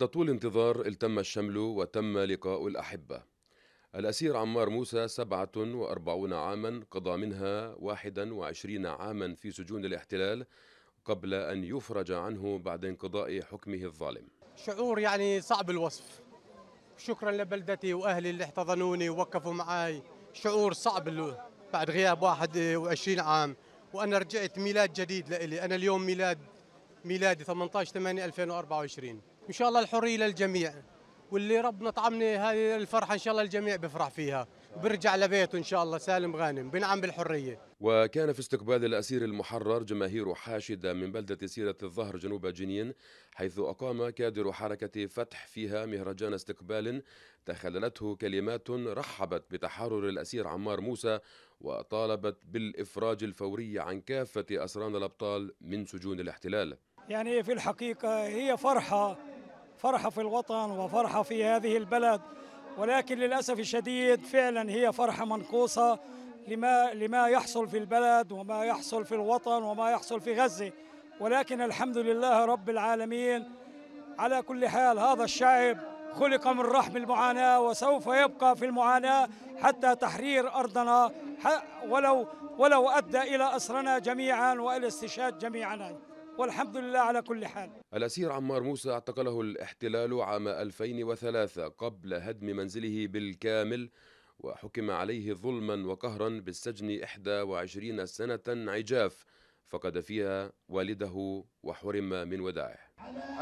بعد طول انتظار التم الشمل وتم لقاء الأحبة الأسير عمار موسى 47 عاما قضى منها 21 عاما في سجون الاحتلال قبل أن يفرج عنه بعد انقضاء حكمه الظالم شعور يعني صعب الوصف شكرا لبلدتي وأهلي اللي احتضنوني ووقفوا معي شعور صعب بعد غياب 21 عام وأنا رجعت ميلاد جديد لإلي أنا اليوم ميلاد ميلادي 18 8 2024 ان شاء الله الحريه للجميع واللي ربنا طعمني هذه الفرحه ان شاء الله الجميع بفرح فيها وبرجع لبيته ان شاء الله سالم غانم بنعم بالحريه وكان في استقبال الاسير المحرر جماهير حاشده من بلده سيره الظهر جنوب جنين حيث اقام كادر حركه فتح فيها مهرجان استقبال تخللته كلمات رحبت بتحرر الاسير عمار موسى وطالبت بالافراج الفوري عن كافه اسران الابطال من سجون الاحتلال يعني في الحقيقه هي فرحه فرحة في الوطن وفرحة في هذه البلد ولكن للأسف الشديد فعلا هي فرحة منقوصة لما, لما يحصل في البلد وما يحصل في الوطن وما يحصل في غزة ولكن الحمد لله رب العالمين على كل حال هذا الشعب خلق من رحم المعاناة وسوف يبقى في المعاناة حتى تحرير أرضنا ولو ولو أدى إلى أسرنا جميعا والى استشهاد جميعنا والحمد لله على كل حال الأسير عمار موسى اعتقله الاحتلال عام 2003 قبل هدم منزله بالكامل وحكم عليه ظلما وقهرا بالسجن 21 سنة عجاف فقد فيها والده وحرم من وداعه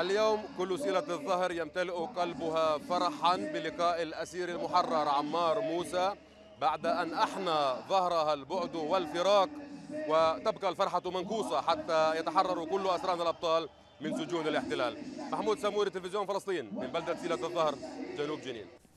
اليوم كل سيرة الظهر يمتلئ قلبها فرحا بلقاء الأسير المحرر عمار موسى بعد أن أحنى ظهرها البعد والفراق وتبقى الفرحة منقوصة حتى يتحرر كل أسران الأبطال من سجون الاحتلال محمود سموري تلفزيون فلسطين من بلدة سيلة الظهر جنوب جنين